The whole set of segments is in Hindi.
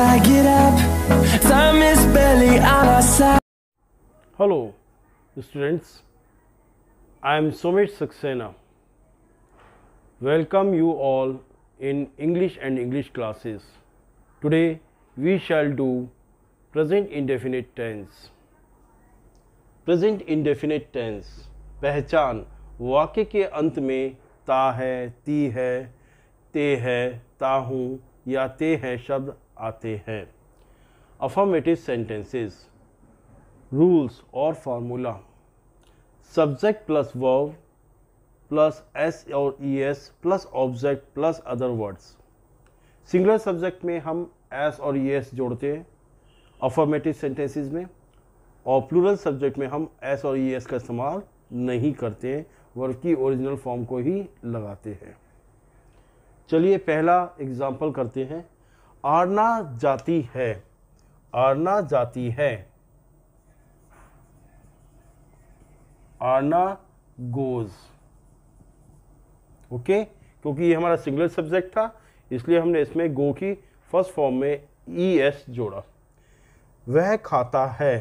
hello students I am Somesh Saxena welcome you all in English and English classes today we shall do present indefinite tense present indefinite tense पहचान वाक्य के अंत में ता है ती है ते है ता हूँ या ते है शब्द आते हैं अफॉर्मेटिव सेंटेंसेस रूल्स और formula subject plus verb plus S और E S plus object plus other words singular subject में हम एस और ई एस जोड़ते हैं अफॉर्मेटिव सेंटेंसेस में और प्लूरल सब्जेक्ट में हम एस और ई एस का इस्तेमाल नहीं करते हैं वर्ब की ओरिजिनल फॉर्म को ही लगाते हैं चलिए पहला एग्जाम्पल करते हैं आरना जाती है आरना जाती है आरना गोज ओके क्योंकि ये हमारा सिंगलर सब्जेक्ट था इसलिए हमने इसमें गो की फर्स्ट फॉर्म में ई e एस जोड़ा वह खाता है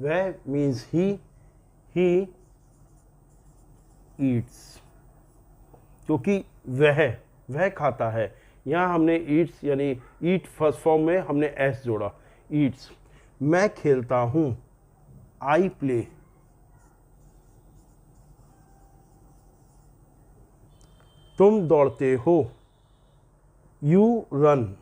वह मीन्स ही ही ईट्स क्योंकि वह वह खाता है यहाँ हमने ईट्स यानी ईट फर्स्ट फॉर्म में हमने एस जोड़ा ईट्स मैं खेलता हूँ आई प्ले तुम दौड़ते हो यू रन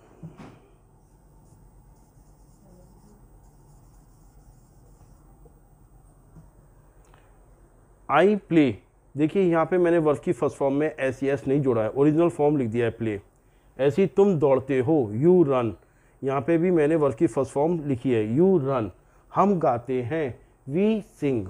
आई प्ले देखिए यहाँ पे मैंने वर्ब की फर्स्ट फॉर्म में एस एस नहीं जोड़ा है ओरिजिनल फॉर्म लिख दिया है प्ले ऐसी तुम दौड़ते हो यू रन यहाँ पे भी मैंने वर्क की फर्स्ट फॉर्म लिखी है यू रन हम गाते हैं वी सिंग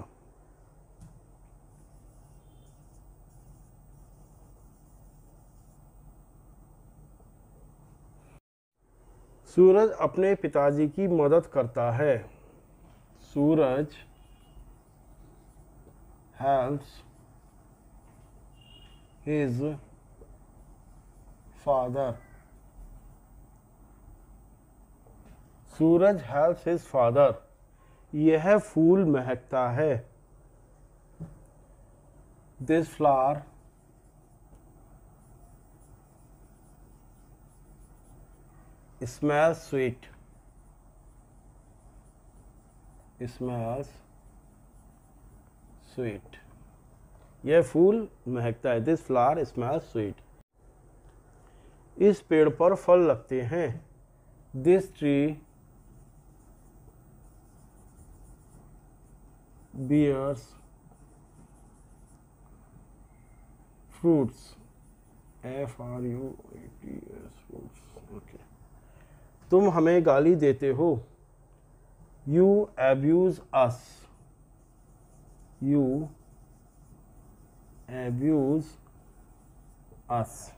सूरज अपने पिताजी की मदद करता है Suraj helps his father Suraj helps his father यह फूल महकता है this flower smell sweet smell sweet यह फूल महकता है दिस फ्लावर स्मेल स्वीट इस पेड़ पर फल लगते हैं this tree bears fruits F R U A T S fruits तुम हमें गाली देते हो you abuse us you abuse us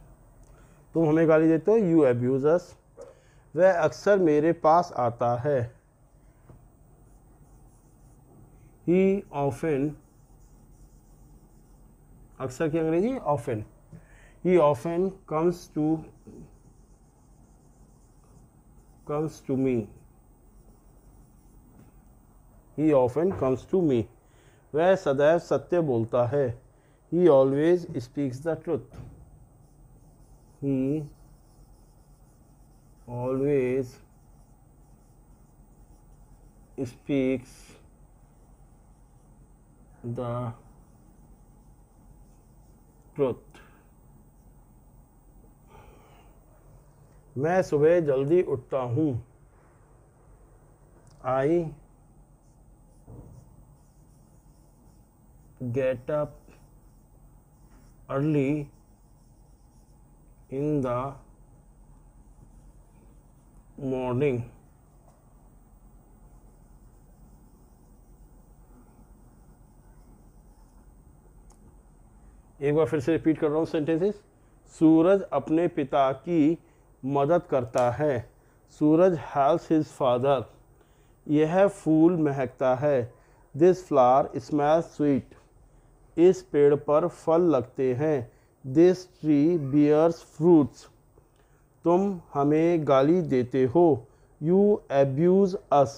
तुम हमें गाली देते हो यू एब्यूज़स वह अक्सर मेरे पास आता है ही ऑफेन अक्सर की अंग्रेजी ऑफेन ही often comes to comes to me he often comes to me वह सदैव सत्य बोलता है he always speaks the truth he always speaks the truth मैं सुबह जल्दी उठता हूँ आई get up early in the morning एक बार फिर से रिपीट कर रहा हूँ सेंटेंसेस सूरज अपने पिता की मदद करता है सूरज हेल्प्स हिज फादर यह फूल महकता है दिस फ्लावर स्मेल स्वीट इस पेड़ पर फल लगते हैं दिस ट्री बियर्स फ्रूट्स तुम हमें गाली देते हो यू एब्यूज़ अस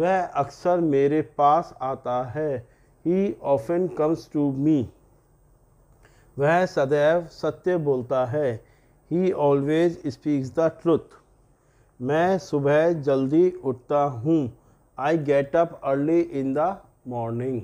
वह अक्सर मेरे पास आता है he often comes to me वह सदैव सत्य बोलता है he always speaks the truth मैं सुबह जल्दी उठता हूँ I get up early in the morning